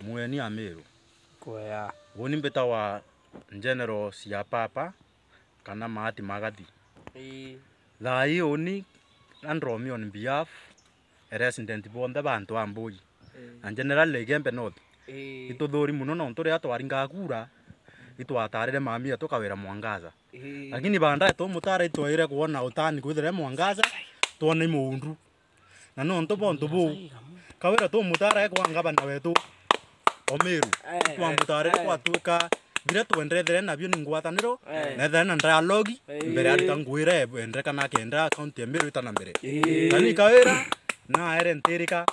mueni amiru kwea woni mbeta wa njenero cia papa kana maati magathi thai uni andromio on behalf resident bonthe bantu a mbui na general legembe north ituthuri muno nontu ria twaringa kura itwatarire mami etu kawira mwangaza lakini baadaye tumutara itwaire kuona utani kwithire mwangaza twone mundu na no nontu bontu buu kawira tumutara na wetu omeru eh, eh, twambutare kwatuika eh. bire twenderethere nabio ni ngwataniro nethere na dialogi mbere arita ngwire endre kana kenda county emeru itana mbere tani kawira na ere ntirika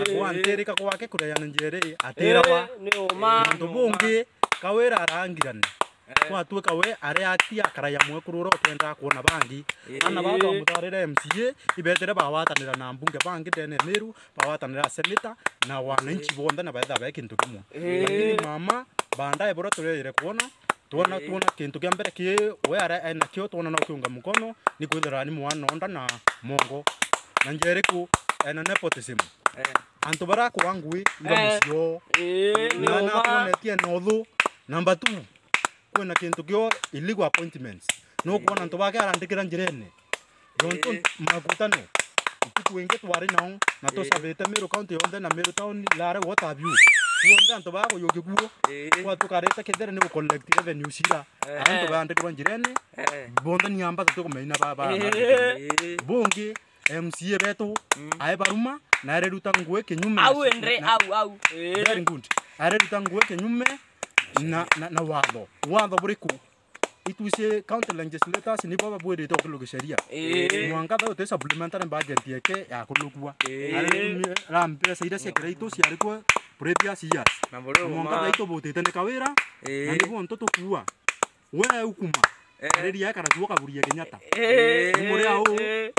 akwa ntirika kwake kureyana njere atirawa ntu bungi kawira arangirane twatuä eh. we arä akti akara ya mwe kå rå ra kuona bangi eh. ana batho må mca ibetere bawatanä ra na mbunge bangi tene mä ru bawatanä ra na wananchi eh. bonthe na baetha be kä ntå kä mama bandae bå rä a kuona tuona tuona kintu kia mbere ki we ara ena kio tuona no kiunga mukono ni kwithira ni mwana onda na mongo na njeri ena nepotism antu bara kwangui ndo mucio na na tuonetie nothu number 2 na kintu kio illegal appointments no kwa na nukwona ntu bakiarandikira njirene yontu maguta no twingi wenge tuwari na sabete meru county yonthe na meru town lare what water view kuonde antu baguyuki guo gwatukarite kithere ni gucollect revenue cira antu baandikirwa njirene bonthe niambata tukumeina baba bungi MCA beto mm. ae baruma na areruta nguwe kenyume awe ndre au au very good areruta nguwe kenyume na, na, na watho watho bå rä kå itucie county legislators ni baba bwire to kulugu sheria mwanga tho te supplementary budget yake ya kulugwa ari rampira saida sekere itu ciari kwa previous years mwanga tho itu botete ne kawira na ni bonto tukua we ukuma riria kana tuoka buria kenyata ni muri au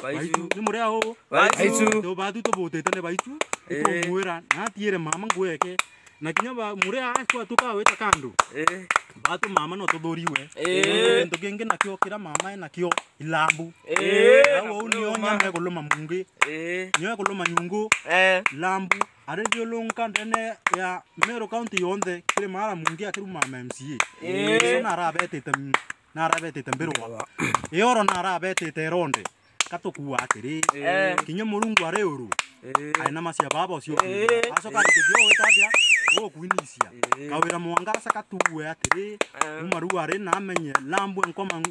baitu ni muri au baitu to batu to botete ne baitu ikomwira na tiere mama ngweke na kinya ba mure a murea akwa tukaweta kandu eh ba tu mama no tuthuriwe eh ndu na kio kira mama eh. na kio ilambu eh awo unio me kuluma mungi eh nyoe kuluma nyungu eh lambu are ndio lunka ndene ya mero County yonde kire mara mungi mama MCA eh na tem na rabetete mbirwa yoro na rabetete ronde katukua atiri eh. kinya murungu are uru eh. aina masia baba eh ucio acoka ndikidio wetathia wo gwinicia eh. kawira mwangasa katuwe atiri eh. umaru ari namenye lambwe nkoma